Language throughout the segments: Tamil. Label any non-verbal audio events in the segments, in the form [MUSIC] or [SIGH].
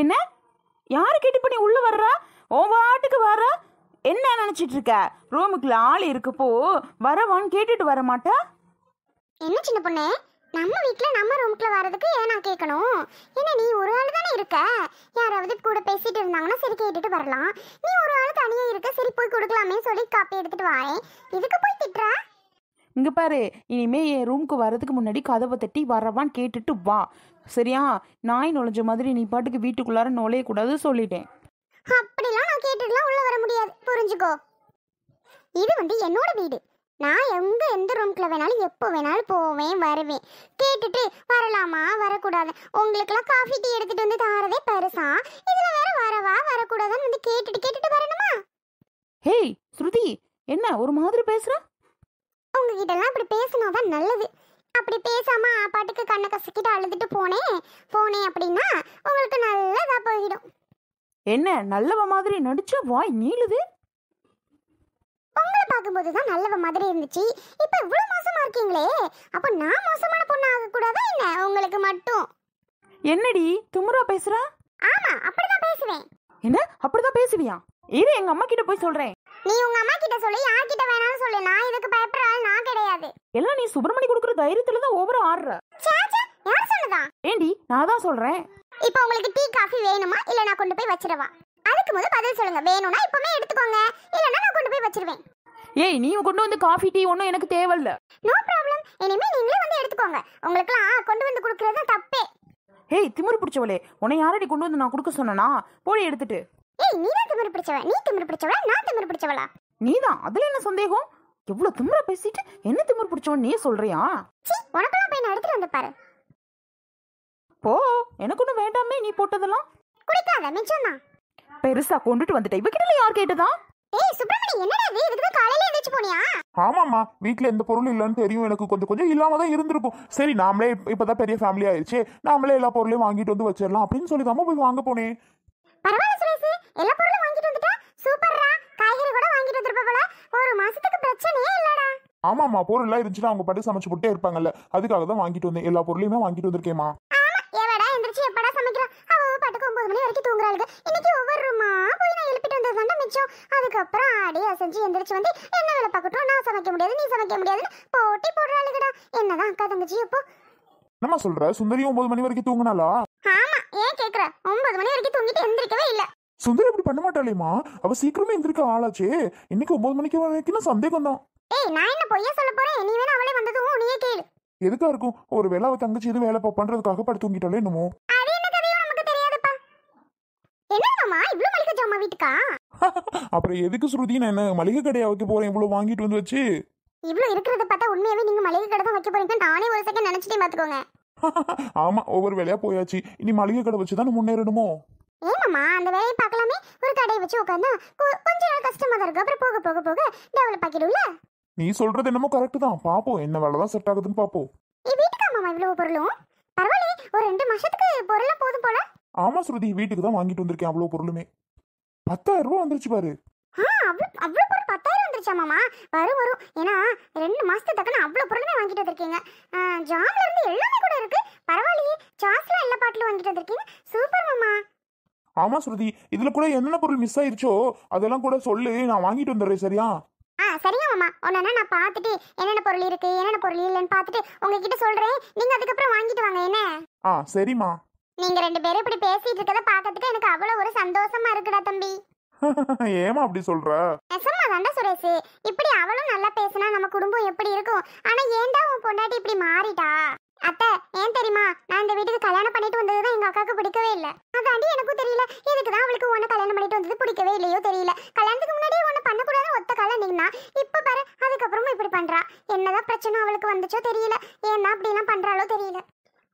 என்ன யாரு கேட்டு பண்ணி உள்ள வர்றா ஓ வாட்டுக்கு வர என்ன நினைச்சிட்டு இருக்க ரூமுக்குள்ள ஆள் இருக்கப்போ வரவான்னு கேட்டுட்டு வர மாட்டா என்ன சின்ன பொண்ணு நம்ம வீட்டில் நம்ம ரூம்குள்ள வரதுக்கு ஏன் நான் கேட்கணும் என்ன நீ ஒரு ஆள் தானே இருக்க யாராவது கூட பேசிட்டு இருந்தாங்கன்னா சரி கேட்டுட்டு வரலாம் நீ ஒரு ஆள் தனியாக இருக்க சரி போய் கொடுக்கலாமே சொல்லி காப்பி எடுத்துட்டு வாரேன் இதுக்கு போய் திட்டுற இங்கே பாரு இனிமே என் ரூம்க்கு வரதுக்கு முன்னாடி கதவை தட்டி வரவான்னு கேட்டுட்டு வா சரியா நாய் நுழைஞ்ச மாதிரி நீ பாட்டுக்கு வீட்டுக்குள்ளார கூடாது சொல்லிட்டேன் அப்படிலாம் நான் கேட்டுட்டுலாம் உள்ள வர முடியாது புரிஞ்சுக்கோ இது வந்து என்னோட வீடு நான் எங்க எந்த ரூம்க்குள்ள வேணாலும் எப்போ வேணாலும் போவேன் வருவேன் கேட்டுட்டு வரலாமா வரக்கூடாது எல்லாம் காஃபி டீ எடுத்துட்டு வந்து தாரதே பெருசா இதுல வேற வரவா வரக்கூடாதுன்னு வந்து கேட்டுட்டு கேட்டுட்டு வரணுமா ஹேய் ஸ்ருதி என்ன ஒரு மாதிரி பேசுறேன் பெரியவங்க கிட்டலாம் இப்படி பேசினா நல்லது அப்படி பேசாம பாட்டுக்கு கண்ணை கசக்கிட்டு அழுதுட்டு போனேன் போனேன் அப்படின்னா உங்களுக்கு நல்லதாக போயிடும் என்ன நல்லவ மாதிரி நடிச்சா வாய் நீளுது உங்களை பார்க்கும்போது தான் நல்லவ மாதிரி இருந்துச்சு இப்ப இவ்வளவு மோசமா இருக்கீங்களே அப்போ நான் மோசமான பொண்ணு ஆகக்கூடாதா என்ன உங்களுக்கு மட்டும் என்னடி துமுறா பேசுறா ஆமா அப்படிதான் பேசுவேன் என்ன அப்படிதான் பேசுவியா இரு எங்க அம்மா கிட்ட போய் சொல்றேன் நீ உங்க அம்மா கிட்ட சொல்லு யார் கிட்ட வேணாலும் சொல்லு நான் இதுக்கு பயப்படுற ஆள் நான் கிடையாது எல்லாம் நீ சுப்பிரமணி கொடுக்குற தைரியத்துல தான் ஓவர ஆடுற சே சே யார் சொல்லுதா ஏண்டி நான் தான் சொல்றேன் இப்போ உங்களுக்கு டீ காஃபி வேணுமா இல்ல நான் கொண்டு போய் வச்சிரவா அதுக்கு முதல்ல பதில் சொல்லுங்க வேணும்னா இப்பவே எடுத்துக்கோங்க இல்லனா நான் கொண்டு போய் வச்சிருவேன் ஏய் நீ கொண்டு வந்து காஃபி டீ ஒன்றும் எனக்கு தேவையில்ல நோ ப்ராப்ளம் இனிமே நீங்களே வந்து எடுத்துக்கோங்க உங்களுக்குலாம் கொண்டு வந்து கொடுக்கறது தப்பே ஏய் திமிரு பிடிச்சவளே உன்னை யாரடி கொண்டு வந்து நான் கொடுக்க சொன்னனா போய் எடுத்துட்டு ஏய் நீ தான் திமிரு பிடிச்சவ நீ திமிரு பிடிச்சவளா நான் திமிரு பிடிச்சவளா தான் அதுல என்ன சந்தேகம் எவ்வளவு திமிரா பேசிட்டு என்ன திமிரு பிடிச்சவன் நீ சொல்றியா சீ உனக்கெல்லாம் போய் நான் எடுத்து வந்து பாரு போ எனக்கு ஒண்ணு வேண்டாமே நீ போட்டதெல்லாம் குடிக்காத மிச்சமா பெருசா கொண்டுட்டு வந்துட்ட இவகிட்ட யார் கேட்டதா ஏய் சுப்ரமணி என்னடா இது இதுக்கு காலையில எந்திரச்சு போனியா ஆமாமா வீட்ல எந்த பொருள் இல்லைன்னு தெரியும் எனக்கு கொஞ்சம் கொஞ்சம் இல்லாம தான் இருந்திருக்கும் சரி நாமளே இப்பதான் பெரிய ஃபேமிலி ஆயிடுச்சு நாமளே எல்லா பொருளையும் வாங்கிட்டு வந்து வச்சிடலாம் அப்படின்னு சொல்லி தாமா போய் வாங்க போனேன் பரவாயில்ல சுரேஷ் எல்லா பொருளும் வாங்கிட்டு வந்துட்டா சூப்பர்ரா காய்கறி கூட வாங்கிட்டு வந்திருப்ப போல ஒரு மாசத்துக்கு பிரச்சனையே இல்லடா ஆமா பொருள் எல்லாம் இருந்துச்சுன்னா அவங்க பாட்டு சமைச்சு போட்டே இருப்பாங்கல்ல அதுக்காக தான் வாங்கிட்டு வந்தேன் எல்லா பொருளையுமே வாங்கிட்டு வந்திருக்கேம்மா ஆமா எவடா எந்திரிச்சு எப்படா சமைக்கிறா அவ பாட்டுக்கு ஒன்பது மணி வரைக்கும் தூங்குறாளுங்க இன்னைக்கு ஒவ்வொரு ரூமா போய் நான் எழுப்பிட்டு வந்தது தாங்க மிச்சம் அதுக்கப்புறம் ஆடி அசைஞ்சு எந்திரிச்சு வந்து என்ன வேலை பார்க்கட்டும் நான் சமைக்க முடியாது நீ சமைக்க முடியாதுன்னு போட்டி போடுறாளுங்கடா என்னதான் அக்கா தங்கச்சி இப்போ நம்ம சொல்ற சுந்தரியும் ஒன்பது மணி வரைக்கும் தூங்குனாளா ஆமா ஏன் கேக்குற ஒன்பது மணி வரைக்கும் தூங்கிட்டு எந்திரிக்கவே இல்ல சுந்தரி இப்படி பண்ண மாட்டாளேமா அவ சீக்கிரமே எந்திரிக்க ஆளாச்சே இன்னைக்கு ஒன்பது மணிக்கு வரைக்கும் சந்தேகம் தான் ஏய் நான் என்ன பொய்யா சொல்ல போறேன் நீ வேணா அவளே வந்ததும் உனியே கேளு எதுக்கா இருக்கும் ஒரு வேளை அவ தங்கச்சி எது வேலை பண்றதுக்காக படுத்து தூங்கிட்டாலே என்னமோ அது என்ன கதையோ நமக்கு தெரியாதுப்பா என்னம்மா இவ்ளோ மளிகை ஜாமான் வீட்டுக்கா [LAUGHS] அப்புறம் எதுக்கு ஸ்ருதி நான் என்ன மளிகை கடையா வைக்க போறேன் இவ்ளோ வாங்கிட்டு வந்து வச்சு இவ்ளோ இருக்கிறத பார்த்தா உண்மையாவே நீங்க மளிகை கடை தான் வைக்க போறீங்க நானே ஒரு செகண்ட் நினைச்சிட்டே பாத்துக்கோங்க ஆமா ஒவ்வொரு வேலையா போயாச்சு இனி மளிகை கடை வச்சு தான் முன்னேறணுமோ ஏமாம்மா அந்த வேலையை பார்க்கலாமே ஒரு கடையை வச்சு உட்காந்தா கொஞ்ச நாள் கஷ்டமா தான் இருக்கு அப்புறம் போக போக போக டெவலப் ஆக்கிடும்ல நீ சொல்றது என்னமோ கரெக்ட் தான் பாப்போம் என்ன வேலை தான் செட் ஆகுதுன்னு பாப்போம் வீட்டுக்கு அம்மா இவ்வளவு பொருளும் பரவாயில்ல ஒரு ரெண்டு மாசத்துக்கு பொருளா போதும் போல ஆமா ஸ்ருதி வீட்டுக்கு தான் வாங்கிட்டு வந்திருக்கேன் அவ்வளவு பொருளுமே பத்தாயிரம் ரூபாய் வந்துருச்சு பாரு அவ்வளோ மாமா வரும் வரும் ஏன்னா ரெண்டு மாசத்து தக்கன அவ்வளோ பொருளுமே வாங்கிட்டு வந்திருக்கீங்க ஜாம்ல இருந்து எல்லாமே கூட இருக்கு பரவாயில்லையே சாஸ்லாம் எல்லா பாட்டிலும் வாங்கிட்டு வந்திருக்கீங்க சூப்பர் மாமா ஆமா ஸ்ருதி இதுல கூட என்னென்ன பொருள் மிஸ் ஆயிருச்சோ அதெல்லாம் கூட சொல்லு நான் வாங்கிட்டு வந்துடுறேன் சரியா ஆ சரியா மாமா ஒன்னா நான் பார்த்துட்டு என்னென்ன பொருள் இருக்கு என்னென்ன பொருள் இல்லைன்னு பார்த்துட்டு உங்ககிட்ட சொல்றேன் நீங்க அதுக்கப்புறம் வாங்கிட்டு வாங்க என்ன ஆ சரிம்மா நீங்க ரெண்டு பேரும் இப்படி பேசிட்டு இருக்கத பாக்கிறதுக்கு எனக்கு அவ்வளவு ஒரு சந்தோஷமா இருக்குடா தம்பி [LAUGHS] ஏமா அப்படி சொல்ற நெசமா தாண்டா சுரேஷ் இப்படி அவளும் நல்லா பேசினா நம்ம குடும்பம் எப்படி இருக்கும் ஆனா ஏன்டா உன் பொண்டாட்டி இப்படி மாறிட்டா அத்தை ஏன் தெரியுமா நான் இந்த வீட்டுக்கு கல்யாணம் பண்ணிட்டு வந்தது தான் எங்க அக்காவுக்கு பிடிக்கவே இல்ல அதாண்டி எனக்கும் தெரியல எதுக்கு தான் அவளுக்கு உன கல்யாணம் பண்ணிட்டு வந்தது பிடிக்கவே இல்லையோ தெரியல கல்யாணத்துக்கு முன்னாடியே உன்ன கூடாது ஒத்த கால நின்னா இப்ப பாரு அதுக்கப்புறமும் இப்படி பண்றா என்னதான் பிரச்சனை அவளுக்கு வந்துச்சோ தெரியல ஏன்னா எல்லாம் பண்றாளோ தெரியல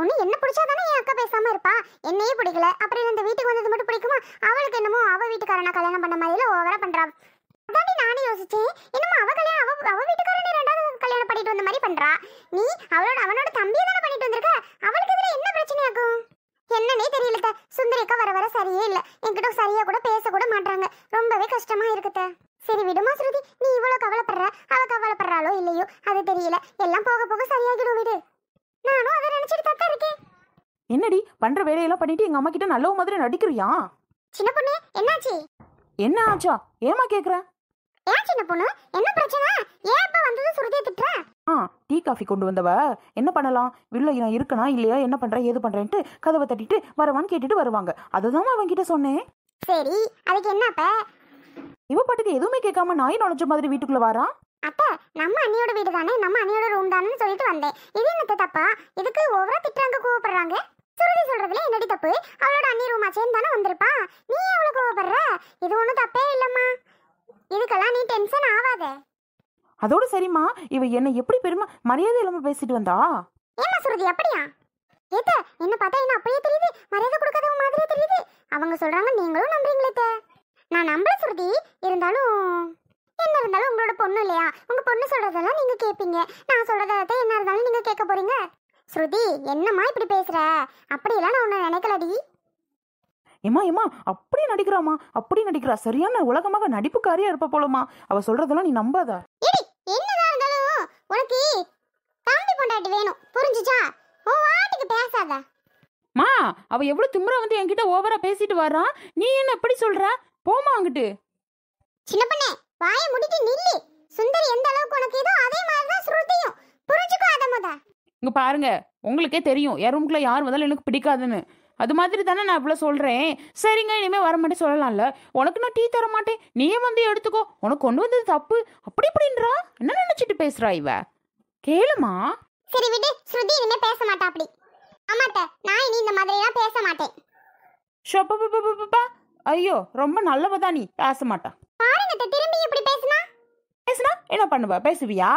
ஒன்று என்ன தானே என் அக்கா பேசாமல் இருப்பா என்னையே பிடிக்கல அப்புறம் இந்த வீட்டுக்கு வந்தது மட்டும் பிடிக்குமா அவளுக்கு என்னமோ அவள் வீட்டுக்காரனா கல்யாணம் பண்ண மாதிரில ஓவராக பண்ணுறா அதாண்டி நானே யோசிச்சேன் என்னமோ அவள் கல்யாணம் அவள் அவள் வீட்டுக்காரனே ரெண்டாவது கல்யாணம் பண்ணிட்டு வந்த மாதிரி பண்ணுறா நீ அவளோட அவனோட தம்பியை தானே பண்ணிட்டு வந்திருக்க அவளுக்கு இதில் என்ன பிரச்சனையாக்கும் என்னன்னே தெரியல சுந்தரிக்கா வர வர சரியே இல்லை என்கிட்ட சரியாக கூட பேச கூட மாட்டாங்க ரொம்பவே கஷ்டமாக இருக்குத்த சரி விடுமா ஸ்ருதி நீ இவ்வளோ கவலைப்படுற அவள் கவலைப்படுறாளோ இல்லையோ அது தெரியல எல்லாம் போக போக சரியாகிடும் விடு நானும் அதை நினைச்சிட்டு தான் இருக்கேன் என்னடி பண்ற வேலையெல்லாம் பண்ணிட்டு எங்க அம்மா கிட்ட நல்ல மாதிரி நடிக்கிறியா சின்ன பொண்ணு என்னாச்சு என்ன ஆச்சா ஏமா கேக்குற ஏன் சின்ன பொண்ணு என்ன பிரச்சனை ஏன் அப்ப வந்தது சுருதி திட்டுற ஆ டீ காஃபி கொண்டு வந்தவ என்ன பண்ணலாம் வில்ல நான் இருக்கனா இல்லையா என்ன பண்றேன் ஏது பண்றேன்ட்டு கதவை தட்டிட்டு வரவான்னு கேட்டுட்டு வருவாங்க அதுதான் அவங்க கிட்ட சொன்னேன் சரி அதுக்கு என்னப்ப இவ பாட்டுக்கு எதுவுமே கேட்காம நாய் நுழைஞ்ச மாதிரி வீட்டுக்குள்ள வாரா அத்தை நம்ம அண்ணியோட வீடு தானே நம்ம அண்ணியோட ரூம் தானே சொல்லிட்டு வந்தேன் இது என்னத்த தப்பா இதுக்கு ஓவரா திட்டுறாங்க கோவப்படுறாங்க சுருதி சொல்றதுல என்னடி தப்பு அவளோட அண்ணி ரூம் ஆச்சேன்னு தானே வந்திருப்பா நீ எவ்வளோ கோவப்படுற இது ஒன்றும் தப்பே இல்லைம்மா இதுக்கெல்லாம் நீ டென்ஷன் ஆகாத அதோட சரிம்மா இவ என்ன எப்படி பெருமை மரியாதை இல்லாம பேசிட்டு வந்தா ஏமா சுருதி அப்படியா ஏத்த என்ன பார்த்தா என்ன அப்படியே தெரியுது மரியாதை கொடுக்காதவங்க மாதிரியே தெரியுது அவங்க சொல்றாங்க நீங்களும் நம்புறீங்களே நான் நம்புறேன் சுருதி இருந்தாலும் இருந்தாலும் உங்களோட பொண்ணு இல்லையா உங்க பொண்ணு சொல்றதெல்லாம் நீங்க கேட்பீங்க நான் சொல்றதை என்ன இருந்தாலும் நீங்க கேட்க போறீங்க ஸ்ருதி என்னம்மா இப்படி பேசுற அப்படியெல்லாம் நான் உன்னை நினைக்கலடி ஏமா ஏமா அப்படி நடிக்கிறாமா அப்படி நடிக்கிறா சரியான உலகமாக நடிப்புக்காரியா இருப்ப போலமா அவ சொல்றதெல்லாம் நீ நம்பாத என்னதான் இருந்தாலும் உனக்கு தம்பி பொண்டாட்டி வேணும் புரிஞ்சுச்சா ஓ வாட்டுக்கு பேசாத மா அவ எவ்வளவு திமிரா வந்து என்கிட்ட ஓவரா பேசிட்டு வர்றான் நீ என்ன எப்படி சொல்ற போமா அங்கிட்டு சின்ன பண்ணே வாய முடிட்டு நில்லி சுந்தரி எந்த அளவுக்கு உனக்கு இதோ அதே மாதிரி தான் ஸ்ருதியும் புரிஞ்சுக்கோ அத முத இங்க பாருங்க உங்களுக்கே தெரியும் என் ரூம்குள்ள யார் முதல்ல எனக்கு பிடிக்காதுன்னு அது மாதிரி தானே நான் இவ்வளவு சொல்கிறேன் சரிங்க இனிமேல் வர மாட்டேன் சொல்லலாம்ல உனக்கு நான் டீ தர மாட்டேன் நீயே வந்து எடுத்துக்கோ உனக்கு கொண்டு வந்தது தப்பு அப்படி இப்படின்றா என்ன நினச்சிட்டு பேசுகிறா இவ கேளுமா சரி விடு ஸ்ருதி இனிமே பேச மாட்டா அப்படி ஆமாட்ட நான் இனி இந்த எல்லாம் பேச மாட்டேன் ஷோப்பா ஐயோ ரொம்ப நல்லவதா நீ பேச மாட்டா பாருங்க திரும்பி இப்படி பேசினா பேசினா என்ன பண்ணுவ பேசுவியா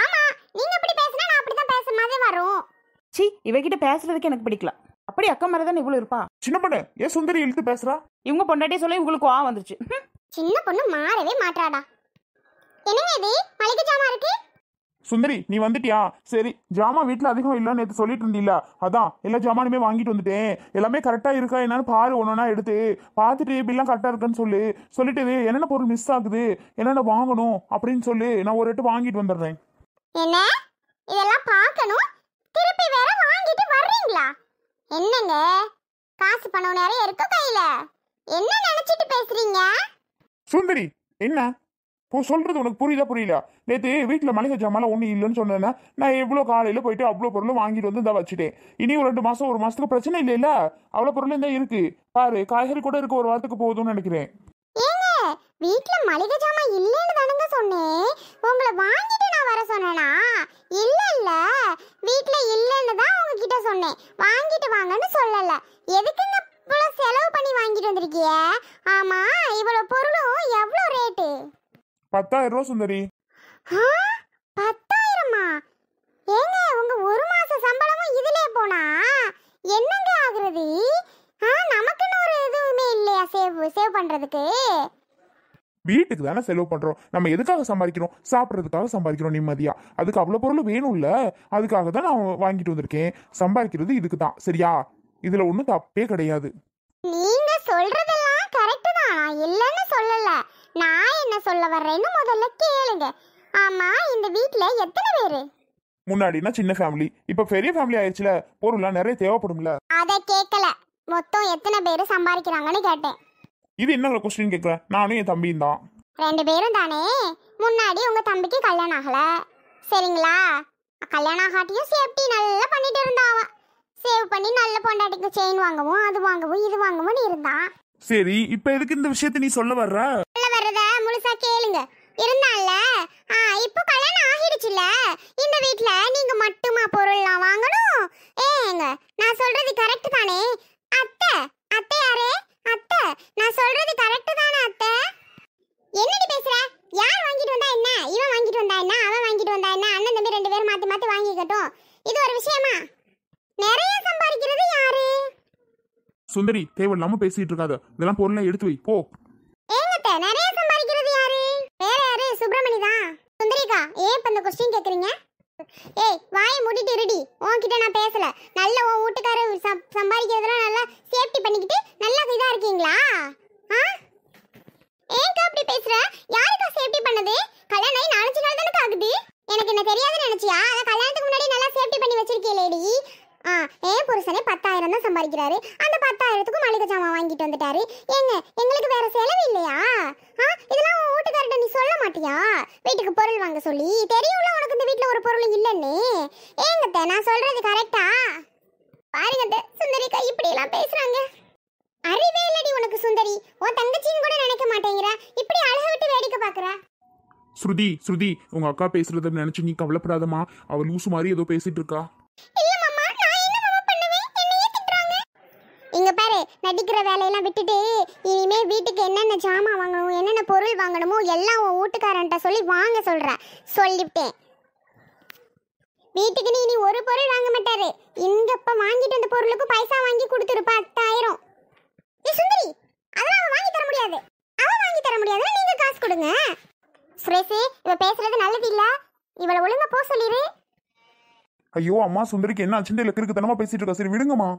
ஆமா நீங்க இப்படி பேசினா நான் அப்படி தான் பேசுற மாதிரி வரும் சி இவகிட்ட பேசுறதுக்கு எனக்கு பிடிக்கல அப்படி அக்கா மாதிரி தான் இவ்வளவு இருப்பா சின்ன பொண்ணு ஏன் சுந்தரி இழுத்து பேசுறா இவங்க பொண்டாட்டி சொல்லி உங்களுக்கு கோவம் வந்துருச்சு சின்ன பொண்ணு மாறவே மாட்டாடா என்னங்க இது மளிகை ஜாமான் இருக்கு சுந்தரி நீ வந்துட்டியா சரி ஜாமான் வீட்டில் அதிகம் இல்லைன்னு நேற்று சொல்லிட்டு இருந்தீல்ல அதான் எல்லா ஜாமானுமே வாங்கிட்டு வந்துட்டேன் எல்லாமே கரெக்டாக இருக்கா என்னன்னு பாரு ஒன்று எடுத்து பார்த்துட்டு இப்படிலாம் கரெக்டாக இருக்குன்னு சொல்லு சொல்லிட்டு என்னென்ன பொருள் மிஸ் ஆகுது என்னென்ன வாங்கணும் அப்படின்னு சொல்லு நான் ஒரு எட்டு வாங்கிட்டு வந்துடுறேன் என்ன இதெல்லாம் பார்க்கணும் திருப்பி வேற வாங்கிட்டு வர்றீங்களா என்னங்க காசு பணம் நிறைய இருக்கு கையில என்ன நினைச்சிட்டு பேசுறீங்க சுந்தரி என்ன இப்போ சொல்கிறது உனக்கு புரியுதா புரியல நேற்று வீட்டில் மளிகை ஜாமான் ஒன்றும் இல்லைன்னு சொன்னேன்னா நான் எவ்வளோ காலையில் போயிட்டு அவ்வளோ பொருளும் வாங்கிட்டு வந்து தான் வச்சுட்டேன் இனி ஒரு ரெண்டு மாதம் ஒரு மாதத்துக்கு பிரச்சனை இல்லைல்ல அவ்வளோ பொருளும் தான் இருக்கு பாரு காய்கறி கூட இருக்கு ஒரு வாரத்துக்கு போதும்னு நினைக்கிறேன் வீட்டில் மளிகை ஜாமான் இல்லைன்னு தானுங்க சொன்னேன் உங்களை வாங்கிட்டு நான் வர சொன்னேனா பத்தாயிரம் ரூபா சுந்தரி பத்தாயிரமா ஏங்க உங்க ஒரு மாச சம்பளமும் இதுலயே போனா என்னங்க ஆகுறது நமக்குன்னு ஒரு எதுவுமே இல்லையா சேவ் சேவ் பண்றதுக்கு வீட்டுக்கு தானே செலவு பண்றோம் நம்ம எதுக்காக சம்பாதிக்கிறோம் சாப்பிட்றதுக்காக சம்பாதிக்கிறோம் நிம்மதியா அதுக்கு அவ்வளோ பொருள் வேணும்ல அதுக்காக தான் நான் வாங்கிட்டு வந்திருக்கேன் சம்பாதிக்கிறது இதுக்கு தான் சரியா இதுல ஒன்றும் தப்பே கிடையாது நீங்க சொல்றதெல்லாம் கரெக்ட் தான் இல்லைன்னு சொல்லலை நான் என்ன சொல்ல வர்றேன்னு முதல்ல கேளுங்க ஆமா இந்த வீட்ல எத்தனை பேரு முன்னாடினா சின்ன ஃபேமிலி இப்ப பெரிய ஃபேமிலி ஆயிடுச்சுல பொருள்லாம் நிறைய தேவைப்படும்ல அத கேட்கல மொத்தம் எத்தனை பேர் சம்பாதிக்கிறாங்கன்னு கேட்டேன் இது என்ன கொஸ்டின் கேக்குற நானும் என் தம்பியும் தான் ரெண்டு பேரும் தானே முன்னாடி உங்க தம்பிக்கு கல்யாணம் ஆகல சரிங்களா கல்யாணம் ஆகாட்டியும் சேஃப்டி நல்லா பண்ணிட்டு இருந்தான் சேவ் பண்ணி நல்ல பொண்டாட்டிக்கு செயின் வாங்கவும் அது வாங்கவும் இது வாங்கவும் இருந்தான் சரி இப்ப எதுக்கு இந்த விஷயத்தை நீ சொல்ல வர்ற வர்றத முழுசா கேளுங்க இருந்தால இப்போ கல்யாணம் ஆகிடுச்சுல இந்த வீட்ல நீங்க மட்டுமா பொருள்லாம் வாங்கணும் ஏங்க நான் சொல்றது கரெக்ட் தானே அத்தை அத்தை யாரே அத்தை நான் சொல்றது கரெக்ட் தானே அத்தை என்னடி பேசுற யார் வாங்கிட்டு வந்தா என்ன இவன் வாங்கிட்டு வந்தா என்ன அவன் வாங்கிட்டு வந்தா என்ன அண்ணன் தம்பி ரெண்டு பேரும் மாத்தி மாத்தி வாங்கிக்கட்டும் இது ஒரு விஷயமா நிறைய சம்பாதிக்கிறது யாரு சுந்தரி தேவையில்லாம பேசிட்டு இருக்காத இதெல்லாம் பொருளை எடுத்து வை போ அப்ப இந்த கொஸ்டின் கேக்குறீங்க ஏய் வாய முடிட்டு இருடி உன்கிட்ட நான் பேசல நல்ல உன் வீட்டுக்காரர் சம்பாதிக்கிறதெல்லாம் நல்லா சேஃப்டி பண்ணிக்கிட்டு நல்லா இதா இருக்கீங்களா ஆ ஏன்க்கா அப்படி பேசுற யாருக்கா சேஃப்டி பண்ணது கல்யாணம் நாலஞ்சு நாள் தானே ஆகுது எனக்கு என்ன தெரியாதுன்னு நினைச்சியா அதான் கல்யாணத்துக்கு முன்னாடி நல்லா சேஃப்டி பண்ணி வச்சிருக்கே லேடி ஆ ஏன் புருஷனே பத்தாயிரம் தான் சம்பாதிக்கிறாரு அந்த பத்தாயிரத்துக்கும் மளிகை சாமான் வாங்கிட்டு வந்துட்டாரு ஏங்க எங்களுக்கு வேற செலவு இல்லையா ஆ இதெல்லாம் உன் வீட்டுக்கார்ட்ட நீ சொல்ல மாட்டியா வீட்டுக்கு பொருள் வாங்க சொல்லி தெரியும்ல உனக்கு இந்த வீட்டில் ஒரு பொருள் இல்லைன்னு ஏங்கத்த நான் சொல்றது கரெக்டா பாருங்க சுந்தரிக்கா இப்படி எல்லாம் பேசுறாங்க அறிவே இல்லடி உனக்கு சுந்தரி உன் தங்கச்சின்னு கூட நினைக்க மாட்டேங்கிற இப்படி அழக விட்டு வேடிக்கை பாக்குற ஸ்ருதி ஸ்ருதி உங்க அக்கா பேசுறத நினைச்சு நீ கவலைப்படாதமா அவ லூசு மாதிரி ஏதோ பேசிட்டு இருக்கா இல்ல நடிக்கிற வேலையெல்லாம் விட்டுட்டு இனிமே வீட்டுக்கு என்னென்ன ஜாமான் வாங்கணும் என்னென்ன பொருள் வாங்கணுமோ எல்லாம் உன் வீட்டுக்காரன்ட்ட சொல்லி வாங்க சொல்கிறேன் சொல்லிவிட்டேன் வீட்டுக்கு நீ இனி ஒரு பொருள் வாங்க மாட்டாரு இங்க வாங்கிட்டு அந்த பொருளுக்கு பைசா வாங்கி கொடுத்துருப்பா அத்தாயிரம் ஏ சுந்தரி அதெல்லாம் அவன் வாங்கி தர முடியாது அவன் வாங்கி தர முடியாது நீங்க காசு கொடுங்க சுரேஷ் இவ பேசுறது நல்லது இல்ல இவளை ஒழுங்கா போ சொல்லிடு ஐயோ அம்மா சுந்தரிக்கு என்ன அச்சண்டையில் கிறுக்குத்தனமா பேசிட்டு இருக்கா சரி விடுங்கம்மா